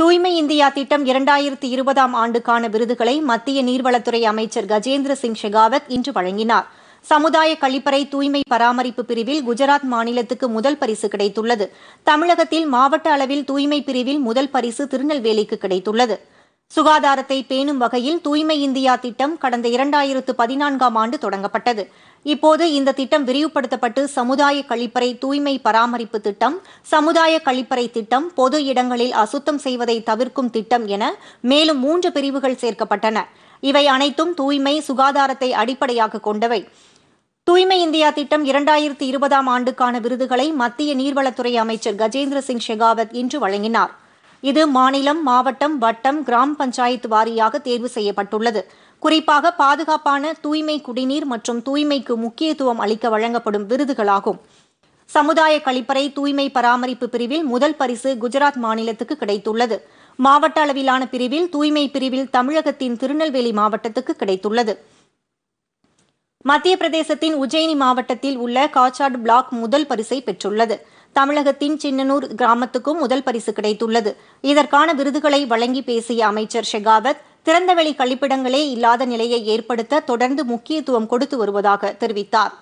தூய்மை இந்தியா திட்டம் இரண்டாயிரத்தி இருபதாம் ஆண்டுக்கான விருதுகளை மத்திய நீர்வளத்துறை அமைச்சர் கஜேந்திர சிங் ஷெகாவத் இன்று வழங்கினார் சமுதாய கழிப்பறை தூய்மை பராமரிப்பு பிரிவில் குஜராத் மாநிலத்துக்கு முதல் பரிசு கிடைத்துள்ளது தமிழகத்தில் மாவட்ட அளவில் தூய்மை பிரிவில் முதல் பரிசு திருநெல்வேலிக்கு கிடைத்துள்ளது சுகாதாரத்தை பேணும் வகையில் தூய்மை இந்தியா திட்டம் கடந்த இரண்டாயிரத்து பதினான்காம் ஆண்டு தொடங்கப்பட்டது இப்போது இந்த திட்டம் விரிவுபடுத்தப்பட்டு சமுதாய கழிப்பறை தூய்மை பராமரிப்பு திட்டம் சமுதாய கழிப்பறை திட்டம் பொது இடங்களில் அசுத்தம் செய்வதை தவிர்க்கும் திட்டம் என மேலும் மூன்று பிரிவுகள் சேர்க்கப்பட்டன இவை அனைத்தும் தூய்மை சுகாதாரத்தை அடிப்படையாக கொண்டவை தூய்மை இந்தியா திட்டம் இரண்டாயிரத்து இருபதாம் ஆண்டுக்கான விருதுகளை மத்திய நீர்வளத்துறை அமைச்சர் கஜேந்திர சிங் ஷெகாவத் இன்று வழங்கினாா் இது மாநிலம் மாவட்டம் வட்டம் கிராம் பஞ்சாயத்து வாரியாக தேர்வு செய்யப்பட்டுள்ளது குறிப்பாக பாதுகாப்பான தூய்மை குடிநீர் மற்றும் தூய்மைக்கு முக்கியத்துவம் அளிக்க வழங்கப்படும் விருதுகளாகும் சமுதாய கழிப்பறை தூய்மை பராமரிப்பு பிரிவில் முதல் பரிசு குஜராத் மாநிலத்துக்கு கிடைத்துள்ளது மாவட்ட அளவிலான பிரிவில் தூய்மை பிரிவில் தமிழகத்தின் திருநெல்வேலி மாவட்டத்துக்கு கிடைத்துள்ளது மத்திய பிரதேசத்தின் உஜ்ஜயினி மாவட்டத்தில் உள்ள காச்சாட் பிளாக் முதல் பரிசை பெற்றுள்ளது தமிழகத்தின் சின்னனூர் கிராமத்துக்கும் முதல் பரிசு கிடைத்துள்ளது இதற்கான விருதுகளை வழங்கி பேசிய அமைச்சர் ஷெகாவத் திறந்தவெளி கழிப்பிடங்களே இல்லாத நிலையை ஏற்படுத்த தொடர்ந்து முக்கியத்துவம் கொடுத்து வருவதாக தெரிவித்தார்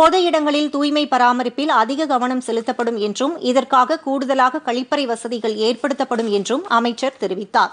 பொது இடங்களில் தூய்மை பராமரிப்பில் அதிக கவனம் செலுத்தப்படும் என்றும் இதற்காக கூடுதலாக கழிப்பறை வசதிகள் ஏற்படுத்தப்படும் என்றும் அமைச்சர் தெரிவித்தார்